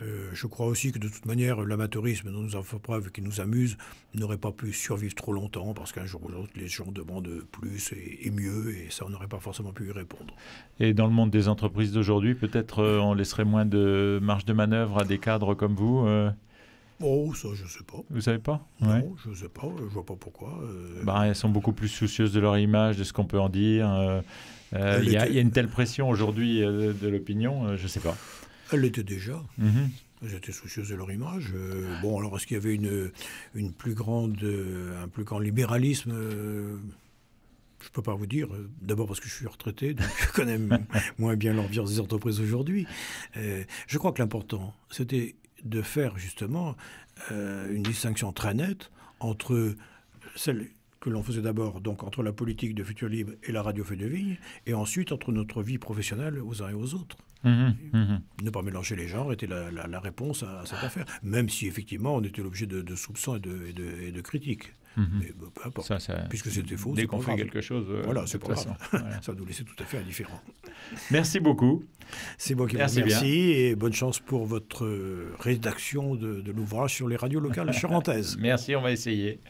je crois aussi que de toute manière, l'amateurisme dont nous avons fait preuve, qui nous amuse, n'aurait pas pu survivre trop longtemps parce qu'un jour ou l'autre, les gens demandent plus et, et mieux, et ça, on n'aurait pas forcément pu y répondre. Et dans le monde des entreprises d'aujourd'hui, peut-être euh, on laisserait moins de marge de manœuvre à des cadres comme vous euh? Oh, ça, je ne sais pas. Vous savez pas Non, je ne sais pas. Je vois pas pourquoi. Euh. Ben, elles sont beaucoup plus soucieuses de leur image, de ce qu'on peut en dire. Il y, a une telle pression aujourd'hui de l'opinion, je ne sais pas. Elles l'étaient déjà. Mm-hmm. Elles étaient soucieuses de leur image. bon, alors est-ce qu'il y avait une, une plus grande, un plus grand libéralisme je peux pas vous dire, euh, d'abord parce que je suis retraité, donc je connais moins bien l'ambiance des entreprises aujourd'hui. Euh, je crois que l'important, c'était de faire justement euh, une distinction très nette entre celle que l'on faisait d'abord donc entre la politique de Futur Libre et la radio Feu de Vigne, et ensuite entre notre vie professionnelle aux uns et aux autres. Mm-hmm, mm-hmm. Ne pas mélanger les genres était la, réponse à, cette affaire, même si effectivement on était l'objet de, soupçons et de, et de critiques. Mhm. Mais peu importe. Ça, Puisque c'était faux. Dès qu'on fait quelque chose. Euh, voilà, c'est pas Ça nous laissait tout à fait indifférents. Merci beaucoup. C'est moi qui vous remercie et bonne chance pour votre euh, rédaction de, de l'ouvrage sur les radios locales charentaises. merci, on va essayer.